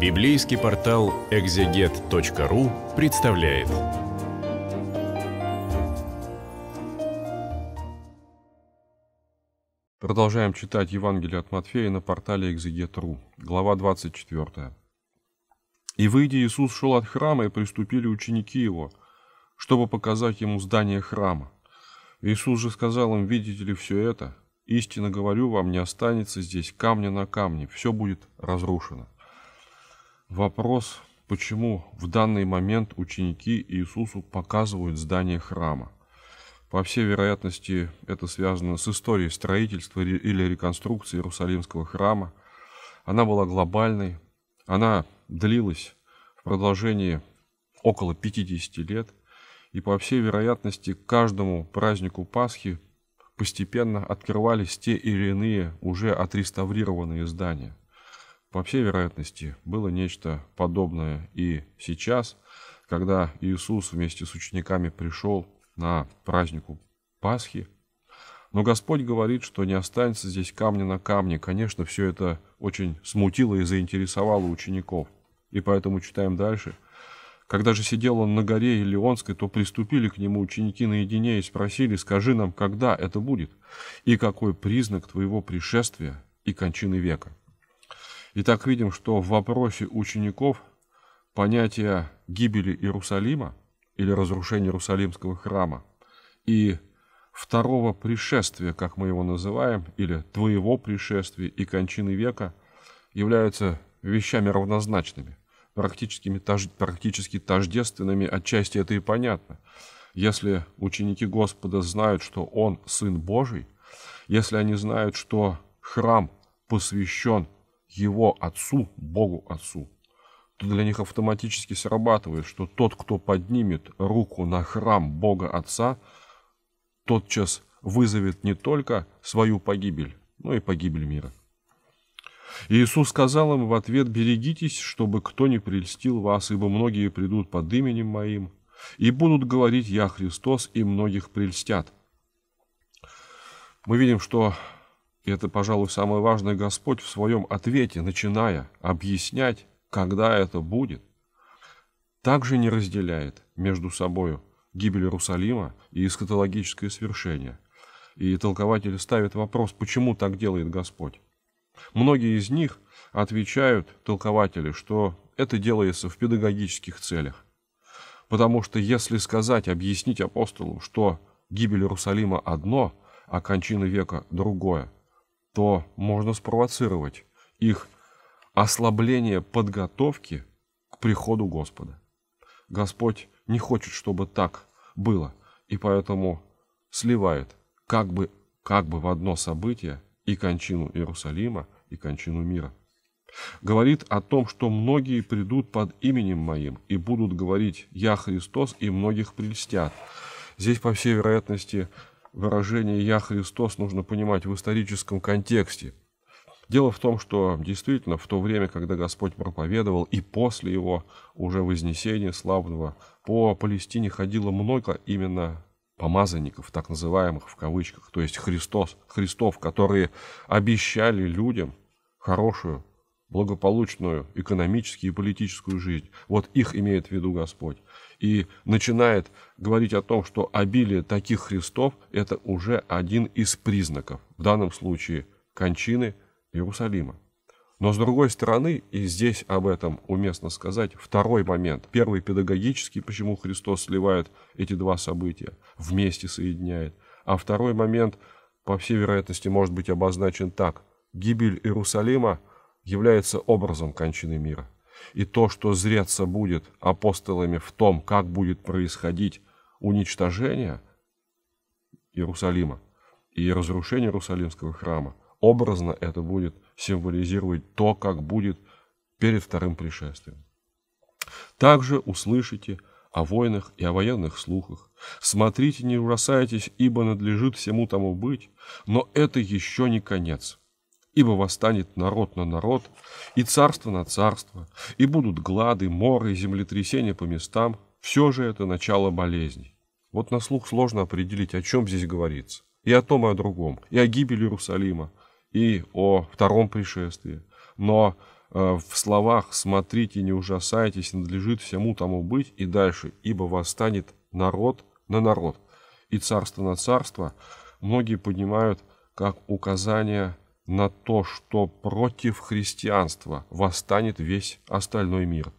Библейский портал экзегет.ру представляет. Продолжаем читать Евангелие от Матфея на портале экзегет.ру. Глава 24. «И выйдя, Иисус шел от храма, и приступили ученики его, чтобы показать ему здание храма. Иисус же сказал им, видите ли все это? Истинно говорю вам, не останется здесь камня на камне, все будет разрушено». Вопрос, почему в данный момент ученики Иисусу показывают здание храма. По всей вероятности, это связано с историей строительства или реконструкции Иерусалимского храма. Она была глобальной, она длилась в продолжении около 50 лет, и по всей вероятности к каждому празднику Пасхи постепенно открывались те или иные уже отреставрированные здания – по всей вероятности, было нечто подобное и сейчас, когда Иисус вместе с учениками пришел на празднику Пасхи. Но Господь говорит, что не останется здесь камня на камне. Конечно, все это очень смутило и заинтересовало учеников. И поэтому читаем дальше. Когда же сидел он на горе Илионской, то приступили к нему ученики наедине и спросили, скажи нам, когда это будет, и какой признак твоего пришествия и кончины века. Итак, видим, что в вопросе учеников понятия гибели Иерусалима или разрушения Иерусалимского храма и второго пришествия, как мы его называем, или твоего пришествия и кончины века, являются вещами равнозначными, практическими, тож, практически тождественными, отчасти это и понятно. Если ученики Господа знают, что Он – Сын Божий, если они знают, что храм посвящен его отцу, Богу отцу, то для них автоматически срабатывает, что тот, кто поднимет руку на храм Бога Отца, тотчас вызовет не только свою погибель, но и погибель мира. Иисус сказал им в ответ, «Берегитесь, чтобы кто не прельстил вас, ибо многие придут под именем Моим, и будут говорить, Я Христос, и многих прельстят». Мы видим, что и это, пожалуй, самое важное, Господь в своем ответе, начиная объяснять, когда это будет, также не разделяет между собой гибель Иерусалима и эскатологическое свершение. И толкователи ставят вопрос, почему так делает Господь. Многие из них отвечают, толкователи, что это делается в педагогических целях. Потому что если сказать, объяснить апостолу, что гибель Иерусалима одно, а кончина века другое, то можно спровоцировать их ослабление подготовки к приходу Господа. Господь не хочет, чтобы так было, и поэтому сливает как бы, как бы в одно событие и кончину Иерусалима, и кончину мира. Говорит о том, что многие придут под именем моим и будут говорить «Я Христос» и многих прельстят. Здесь, по всей вероятности, выражение «Я Христос» нужно понимать в историческом контексте. Дело в том, что действительно в то время, когда Господь проповедовал, и после его уже вознесения славного, по Палестине ходило много именно помазанников, так называемых в кавычках, то есть Христос, Христов, которые обещали людям хорошую благополучную экономическую и политическую жизнь. Вот их имеет в виду Господь. И начинает говорить о том, что обилие таких Христов – это уже один из признаков, в данном случае, кончины Иерусалима. Но с другой стороны, и здесь об этом уместно сказать, второй момент. Первый педагогический, почему Христос сливает эти два события, вместе соединяет. А второй момент, по всей вероятности, может быть обозначен так. Гибель Иерусалима – является образом кончины мира. И то, что зреться будет апостолами в том, как будет происходить уничтожение Иерусалима и разрушение Иерусалимского храма, образно это будет символизировать то, как будет перед вторым пришествием. Также услышите о войнах и о военных слухах. Смотрите, не ужасайтесь, ибо надлежит всему тому быть, но это еще не конец. Ибо восстанет народ на народ, и царство на царство, и будут глады, моры, землетрясения по местам. Все же это начало болезней. Вот на слух сложно определить, о чем здесь говорится. И о том, и о другом, и о гибели Иерусалима, и о втором пришествии. Но э, в словах «смотрите, не ужасайтесь, надлежит всему тому быть» и дальше «ибо восстанет народ на народ» и «царство на царство» многие понимают как указание на то, что против христианства восстанет весь остальной мир,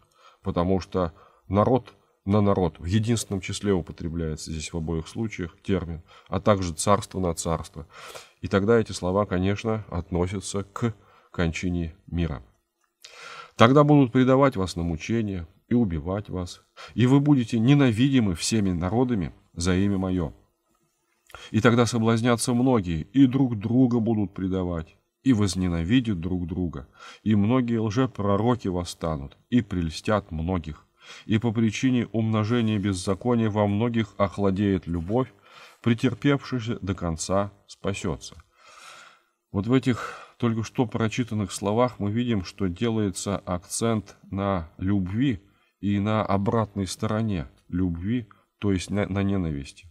потому что народ на народ в единственном числе употребляется здесь в обоих случаях термин, а также царство на царство. И тогда эти слова, конечно, относятся к кончине мира. Тогда будут предавать вас на мучения и убивать вас, и вы будете ненавидимы всеми народами за имя мое. И тогда соблазнятся многие, и друг друга будут предавать, и возненавидят друг друга, и многие лжепророки восстанут, и прельстят многих. И по причине умножения беззакония во многих охладеет любовь, претерпевшийся до конца спасется. Вот в этих только что прочитанных словах мы видим, что делается акцент на любви и на обратной стороне любви, то есть на, на ненависти.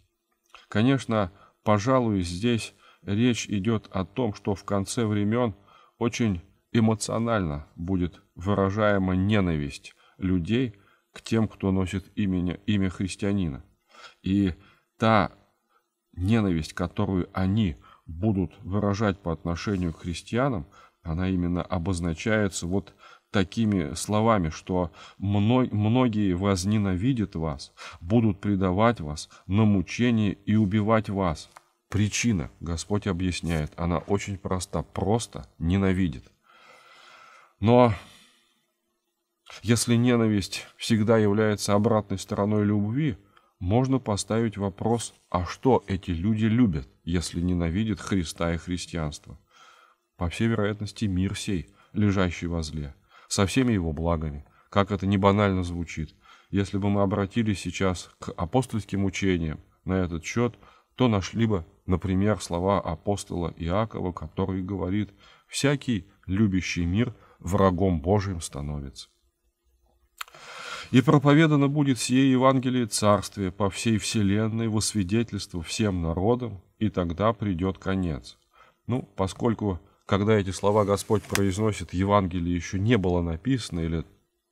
Конечно, пожалуй, здесь речь идет о том, что в конце времен очень эмоционально будет выражаема ненависть людей к тем, кто носит имя, имя христианина. И та ненависть, которую они будут выражать по отношению к христианам, она именно обозначается вот такими словами, что многие возненавидят вас, будут предавать вас на мучение и убивать вас. Причина, Господь объясняет, она очень проста, просто ненавидит. Но если ненависть всегда является обратной стороной любви, можно поставить вопрос, а что эти люди любят, если ненавидят Христа и христианство? По всей вероятности, мир сей, лежащий во зле, со всеми его благами, как это не банально звучит. Если бы мы обратились сейчас к апостольским учениям на этот счет – то нашли бы, например, слова апостола Иакова, который говорит «всякий, любящий мир, врагом Божьим становится». И проповедано будет сие Евангелие Царствия по всей вселенной во свидетельство всем народам, и тогда придет конец. Ну, поскольку, когда эти слова Господь произносит, Евангелие еще не было написано, или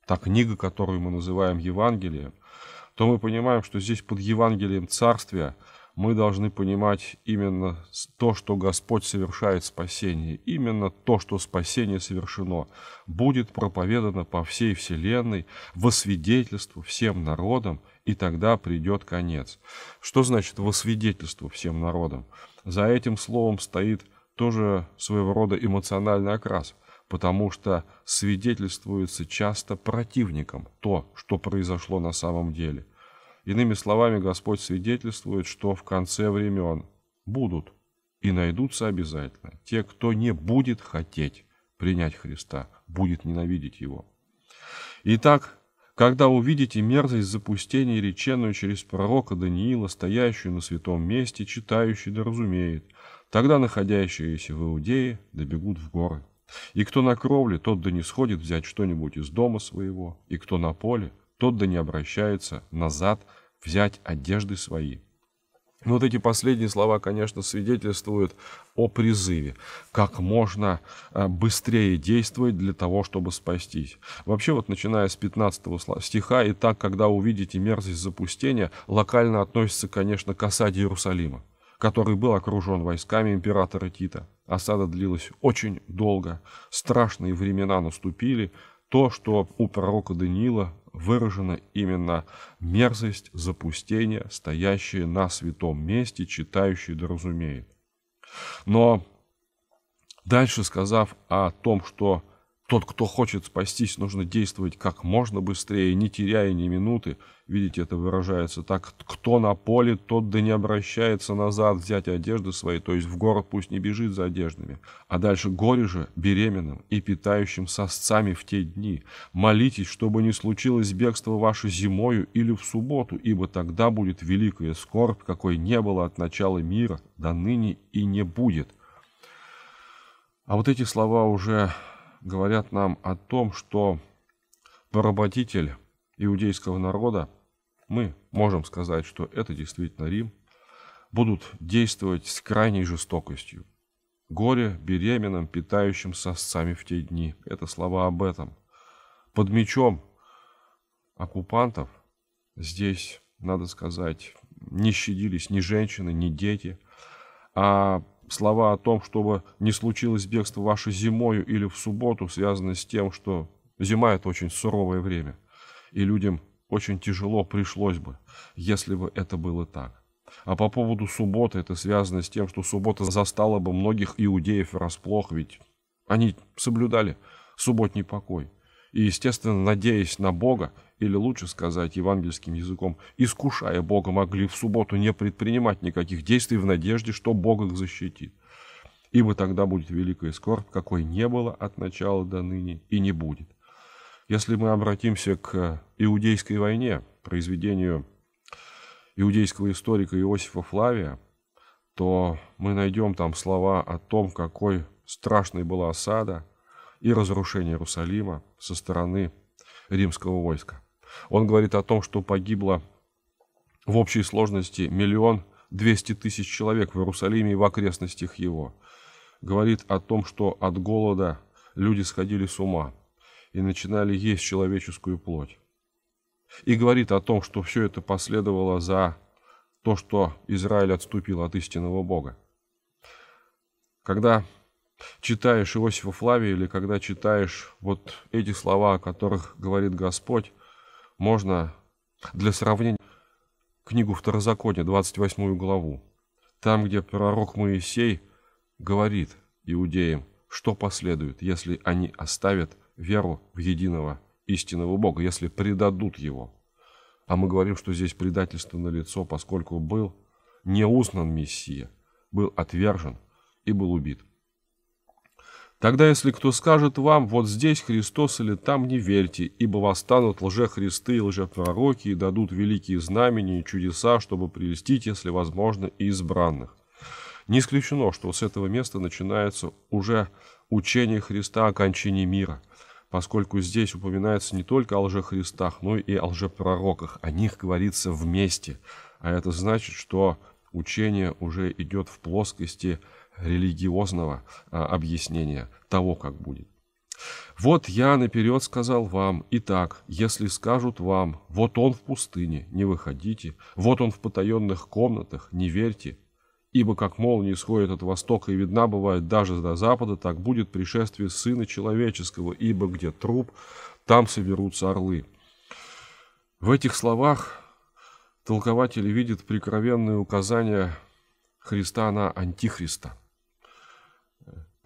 та книга, которую мы называем Евангелием, то мы понимаем, что здесь под Евангелием Царствия – мы должны понимать именно то, что Господь совершает спасение, именно то, что спасение совершено, будет проповедано по всей вселенной, во свидетельство всем народам, и тогда придет конец. Что значит во свидетельство всем народам? За этим словом стоит тоже своего рода эмоциональный окрас – потому что свидетельствуется часто противником то, что произошло на самом деле – Иными словами, Господь свидетельствует, что в конце времен будут и найдутся обязательно те, кто не будет хотеть принять Христа, будет ненавидеть Его. Итак, когда увидите мерзость запустения, реченную через пророка Даниила, стоящую на святом месте, читающий да разумеет, тогда находящиеся в Иудее добегут в горы. И кто на кровле, тот да не сходит взять что-нибудь из дома своего, и кто на поле, тот да не обращается назад взять одежды свои. Но ну, вот эти последние слова, конечно, свидетельствуют о призыве, как можно э, быстрее действовать для того, чтобы спастись. Вообще, вот начиная с 15 стиха, и так, когда увидите мерзость запустения, локально относится, конечно, к осаде Иерусалима, который был окружен войсками императора Тита. Осада длилась очень долго, страшные времена наступили, то, что у пророка Даниила выражена именно мерзость запустения, стоящая на святом месте, читающий да разумеет. Но дальше, сказав о том, что тот, кто хочет спастись, нужно действовать как можно быстрее, не теряя ни минуты. Видите, это выражается так. Кто на поле, тот да не обращается назад взять одежды свои, то есть в город пусть не бежит за одеждами. А дальше горе же беременным и питающим сосцами в те дни. Молитесь, чтобы не случилось бегство ваше зимою или в субботу, ибо тогда будет великая скорбь, какой не было от начала мира, до ныне и не будет. А вот эти слова уже говорят нам о том, что поработитель иудейского народа, мы можем сказать, что это действительно Рим, будут действовать с крайней жестокостью. Горе беременным, питающим сосцами в те дни. Это слова об этом. Под мечом оккупантов здесь, надо сказать, не щадились ни женщины, ни дети, а слова о том, чтобы не случилось бегство ваше зимою или в субботу, связаны с тем, что зима – это очень суровое время, и людям очень тяжело пришлось бы, если бы это было так. А по поводу субботы, это связано с тем, что суббота застала бы многих иудеев врасплох, ведь они соблюдали субботний покой и, естественно, надеясь на Бога, или лучше сказать евангельским языком, искушая Бога, могли в субботу не предпринимать никаких действий в надежде, что Бог их защитит. Ибо тогда будет великая скорбь, какой не было от начала до ныне и не будет. Если мы обратимся к Иудейской войне, произведению иудейского историка Иосифа Флавия, то мы найдем там слова о том, какой страшной была осада – и разрушение Иерусалима со стороны римского войска. Он говорит о том, что погибло в общей сложности миллион двести тысяч человек в Иерусалиме и в окрестностях его. Говорит о том, что от голода люди сходили с ума и начинали есть человеческую плоть. И говорит о том, что все это последовало за то, что Израиль отступил от истинного Бога. Когда читаешь Иосифа Флавия или когда читаешь вот эти слова, о которых говорит Господь, можно для сравнения книгу Второзакония, 28 главу, там, где пророк Моисей говорит иудеям, что последует, если они оставят веру в единого истинного Бога, если предадут его. А мы говорим, что здесь предательство налицо, поскольку был не узнан Мессия, был отвержен и был убит. Тогда, если кто скажет вам, вот здесь Христос или там, не верьте, ибо восстанут лжехристы и лжепророки и дадут великие знамения и чудеса, чтобы привестить, если возможно, и избранных. Не исключено, что с этого места начинается уже учение Христа о кончине мира, поскольку здесь упоминается не только о лжехристах, но и о лжепророках. О них говорится вместе, а это значит, что учение уже идет в плоскости – религиозного а, объяснения того, как будет. Вот я наперед сказал вам, итак, если скажут вам, вот он в пустыне, не выходите, вот он в потаенных комнатах, не верьте, ибо как молния исходит от востока и видна бывает даже до запада, так будет пришествие Сына Человеческого, ибо где труп, там соберутся орлы. В этих словах толкователи видят прикровенные указания Христа на Антихриста –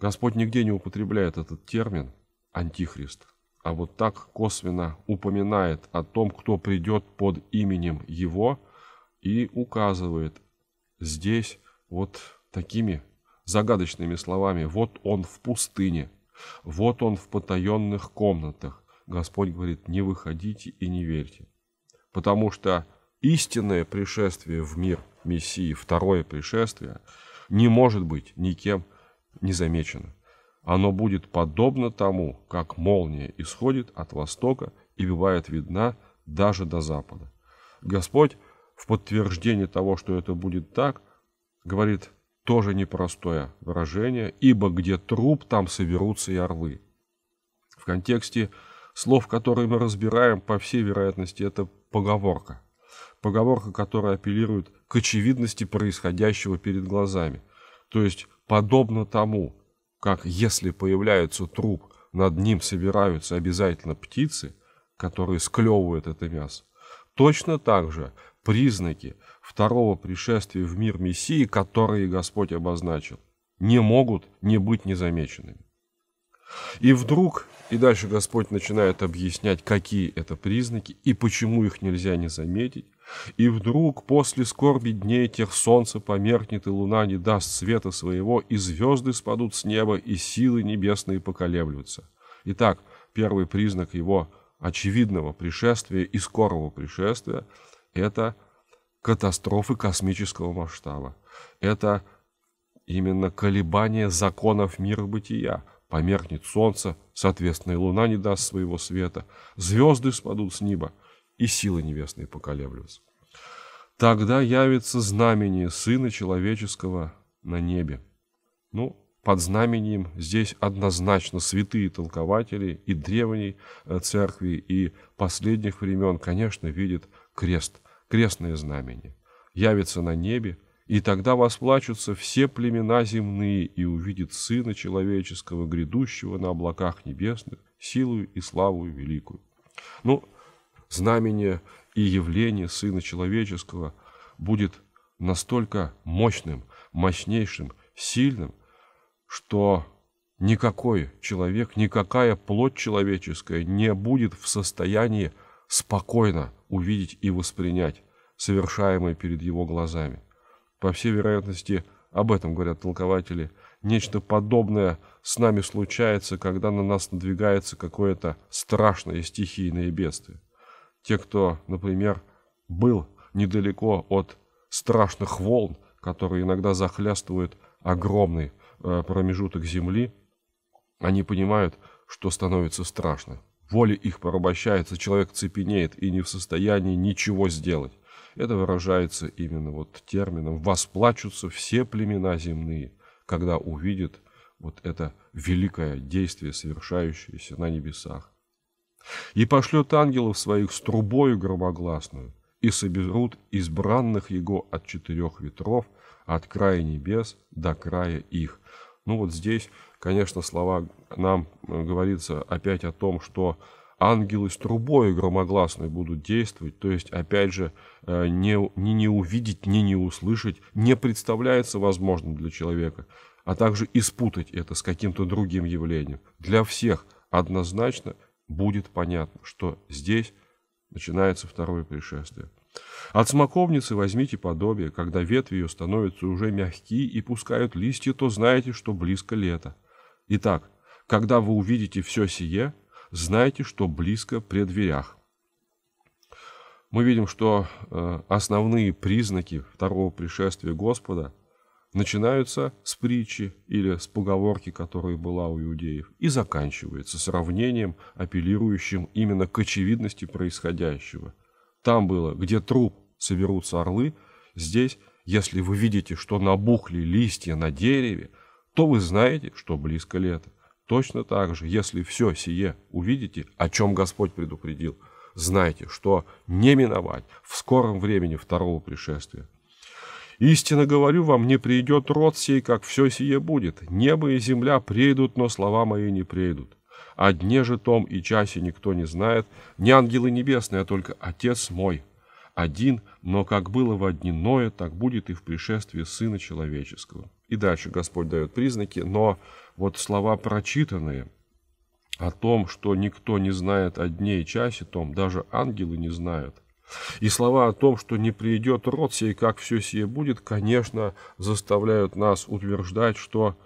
Господь нигде не употребляет этот термин «антихрист», а вот так косвенно упоминает о том, кто придет под именем Его, и указывает здесь вот такими загадочными словами «Вот он в пустыне», «Вот он в потаенных комнатах». Господь говорит «Не выходите и не верьте». Потому что истинное пришествие в мир Мессии, второе пришествие, не может быть никем незамечено. Оно будет подобно тому, как молния исходит от востока и бывает видна даже до запада. Господь в подтверждение того, что это будет так, говорит тоже непростое выражение, ибо где труп, там соберутся и орлы. В контексте слов, которые мы разбираем, по всей вероятности, это поговорка. Поговорка, которая апеллирует к очевидности происходящего перед глазами. То есть подобно тому, как если появляется труп, над ним собираются обязательно птицы, которые склевывают это мясо, точно так же признаки второго пришествия в мир Мессии, которые Господь обозначил, не могут не быть незамеченными. И вдруг и дальше Господь начинает объяснять, какие это признаки и почему их нельзя не заметить. И вдруг после скорби дней тех солнце померкнет, и луна не даст света своего, и звезды спадут с неба, и силы небесные поколеблются. Итак, первый признак его очевидного пришествия и скорого пришествия – это катастрофы космического масштаба. Это именно колебание законов мира бытия – Померкнет солнце, соответственно, и луна не даст своего света, звезды спадут с неба, и силы небесные поколеблются. Тогда явится знамение Сына Человеческого на небе. Ну, под знамением здесь однозначно святые толкователи и древней э, церкви, и последних времен, конечно, видит крест, крестное знамение. Явится на небе – и тогда восплачутся все племена земные, и увидит Сына Человеческого, грядущего на облаках небесных, силу и славу великую». Ну, знамение и явление Сына Человеческого будет настолько мощным, мощнейшим, сильным, что никакой человек, никакая плоть человеческая не будет в состоянии спокойно увидеть и воспринять совершаемое перед его глазами. По всей вероятности, об этом говорят толкователи. Нечто подобное с нами случается, когда на нас надвигается какое-то страшное стихийное бедствие. Те, кто, например, был недалеко от страшных волн, которые иногда захлястывают огромный э, промежуток земли, они понимают, что становится страшно. Воля их порабощается, человек цепенеет и не в состоянии ничего сделать. Это выражается именно вот термином «восплачутся все племена земные», когда увидят вот это великое действие, совершающееся на небесах. «И пошлет ангелов своих с трубою громогласную, и соберут избранных его от четырех ветров, от края небес до края их». Ну вот здесь, конечно, слова нам э, говорится опять о том, что ангелы с трубой громогласной будут действовать. То есть, опять же, э, не, не, не увидеть, не не услышать не представляется возможным для человека, а также испутать это с каким-то другим явлением. Для всех однозначно будет понятно, что здесь начинается второе пришествие. От смоковницы возьмите подобие, когда ветви ее становятся уже мягкие и пускают листья, то знаете, что близко лето. Итак, когда вы увидите все сие, знайте, что близко при дверях. Мы видим, что э, основные признаки второго пришествия Господа начинаются с притчи или с поговорки, которая была у иудеев, и заканчиваются сравнением, апеллирующим именно к очевидности происходящего. Там было, где труп соберутся орлы, здесь, если вы видите, что набухли листья на дереве, то вы знаете, что близко лето – Точно так же, если все сие увидите, о чем Господь предупредил, знайте, что не миновать в скором времени второго пришествия. Истинно говорю вам, не придет род сей, как все сие будет. Небо и земля придут, но слова мои не придут. О дне же том и часе никто не знает, ни ангелы небесные, а только Отец мой, один, но как было в дни Ноя, так будет и в пришествии Сына Человеческого. И дальше Господь дает признаки, но вот слова прочитанные о том, что никто не знает о дне и часе том, даже ангелы не знают, и слова о том, что не придет род сей, как все сие будет, конечно, заставляют нас утверждать, что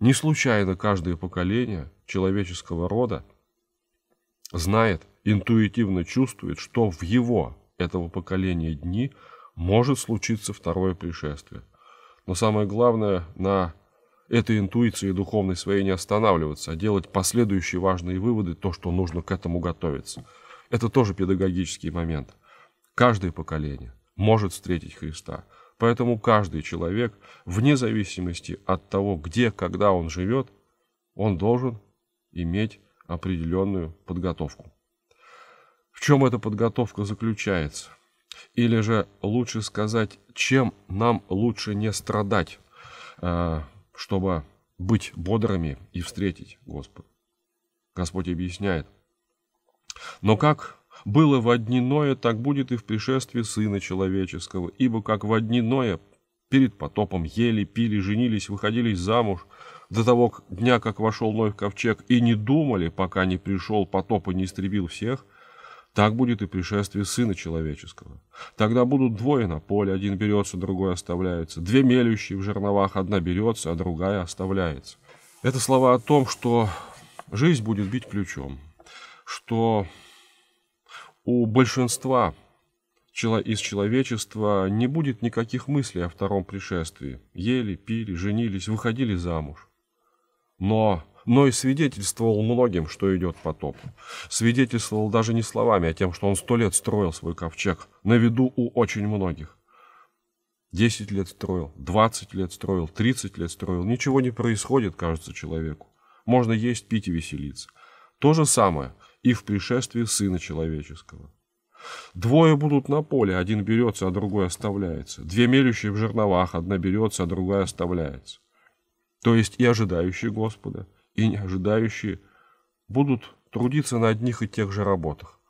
не случайно каждое поколение человеческого рода – знает, интуитивно чувствует, что в его, этого поколения дни, может случиться второе пришествие. Но самое главное, на этой интуиции духовной своей не останавливаться, а делать последующие важные выводы, то, что нужно к этому готовиться. Это тоже педагогический момент. Каждое поколение может встретить Христа. Поэтому каждый человек, вне зависимости от того, где, когда он живет, он должен иметь определенную подготовку. В чем эта подготовка заключается? Или же лучше сказать, чем нам лучше не страдать, э, чтобы быть бодрыми и встретить Господа. Господь объясняет. Но как было в одни Ноя, так будет и в пришествии Сына Человеческого, ибо как в одни Ноя перед потопом ели, пили, женились, выходили замуж, до того дня, как вошел Ной в ковчег, и не думали, пока не пришел потоп и не истребил всех, так будет и пришествие Сына Человеческого. Тогда будут двое на поле, один берется, другой оставляется. Две мелющие в жерновах, одна берется, а другая оставляется. Это слова о том, что жизнь будет бить ключом, что у большинства из человечества не будет никаких мыслей о втором пришествии. Ели, пили, женились, выходили замуж но, но и свидетельствовал многим, что идет потоп. Свидетельствовал даже не словами, а тем, что он сто лет строил свой ковчег, на виду у очень многих. Десять лет строил, двадцать лет строил, тридцать лет строил. Ничего не происходит, кажется, человеку. Можно есть, пить и веселиться. То же самое и в пришествии Сына Человеческого. Двое будут на поле, один берется, а другой оставляется. Две мелющие в жерновах, одна берется, а другая оставляется. То есть и ожидающие Господа, и не ожидающие будут трудиться на одних и тех же работах.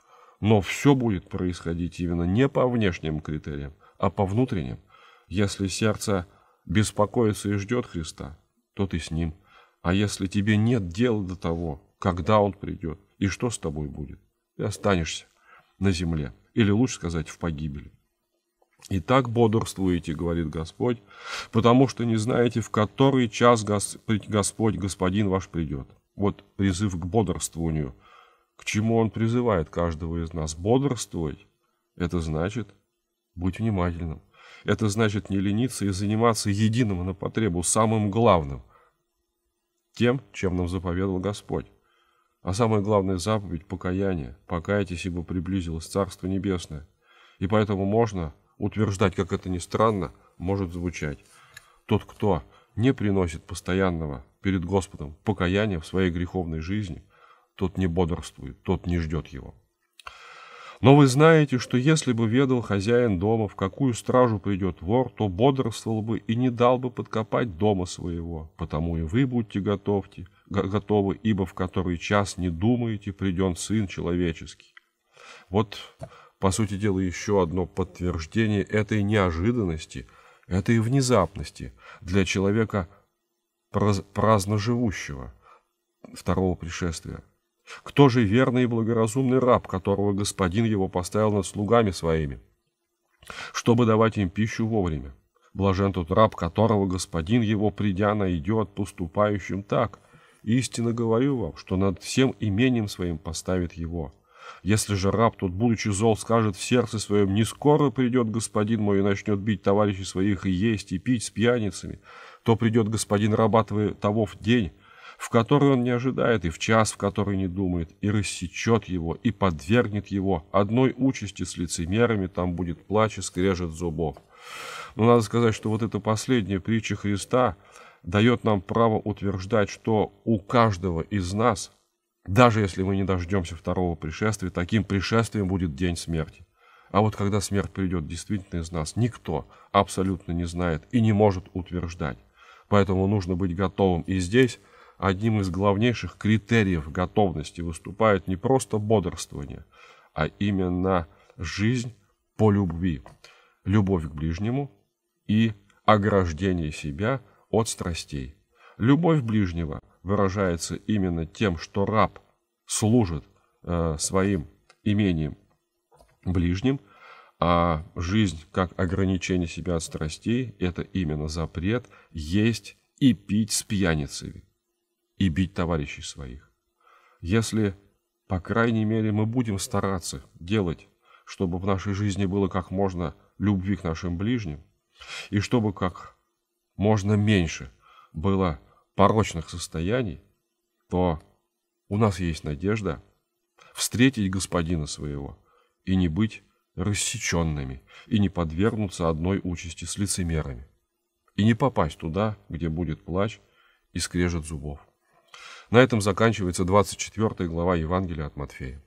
Но все будет происходить именно не по внешним критериям, а по внутренним. Если сердце беспокоится и ждет Христа, то ты с ним. А если тебе нет дела до того, когда он придет и что с тобой будет, ты останешься на земле, или лучше сказать, в погибели. И так бодрствуете, говорит Господь, потому что не знаете, в который час Господь, Господин ваш придет. Вот призыв к бодрствованию. К чему Он призывает каждого из нас? Бодрствовать – это значит быть внимательным. Это значит не лениться и заниматься единым на потребу, самым главным – тем, чем нам заповедал Господь. А самое главное заповедь – покаяние. Покайтесь, ибо приблизилось Царство Небесное. И поэтому можно – утверждать, как это ни странно, может звучать. Тот, кто не приносит постоянного перед Господом покаяния в своей греховной жизни, тот не бодрствует, тот не ждет его. Но вы знаете, что если бы ведал хозяин дома, в какую стражу придет вор, то бодрствовал бы и не дал бы подкопать дома своего. Потому и вы будьте готовьте, готовы, ибо в который час не думаете, придет Сын Человеческий. Вот по сути дела, еще одно подтверждение этой неожиданности, этой внезапности для человека праздно живущего второго пришествия. Кто же верный и благоразумный раб, которого господин его поставил над слугами своими, чтобы давать им пищу вовремя? Блажен тот раб, которого господин его, придя, найдет поступающим так. Истинно говорю вам, что над всем имением своим поставит его – если же раб тут, будучи зол, скажет в сердце своем, «Не скоро придет господин мой и начнет бить товарищей своих и есть, и пить с пьяницами», то придет господин раба того в день, в который он не ожидает, и в час, в который не думает, и рассечет его, и подвергнет его одной участи с лицемерами, там будет плач и скрежет зубов. Но надо сказать, что вот эта последняя притча Христа дает нам право утверждать, что у каждого из нас – даже если мы не дождемся второго пришествия, таким пришествием будет день смерти. А вот когда смерть придет действительно из нас, никто абсолютно не знает и не может утверждать. Поэтому нужно быть готовым. И здесь одним из главнейших критериев готовности выступает не просто бодрствование, а именно жизнь по любви. Любовь к ближнему и ограждение себя от страстей. Любовь ближнего – выражается именно тем, что раб служит э, своим имением ближним, а жизнь как ограничение себя от страстей – это именно запрет есть и пить с пьяницами, и бить товарищей своих. Если, по крайней мере, мы будем стараться делать, чтобы в нашей жизни было как можно любви к нашим ближним, и чтобы как можно меньше было порочных состояний, то у нас есть надежда встретить господина своего и не быть рассеченными, и не подвергнуться одной участи с лицемерами, и не попасть туда, где будет плач и скрежет зубов. На этом заканчивается 24 глава Евангелия от Матфея.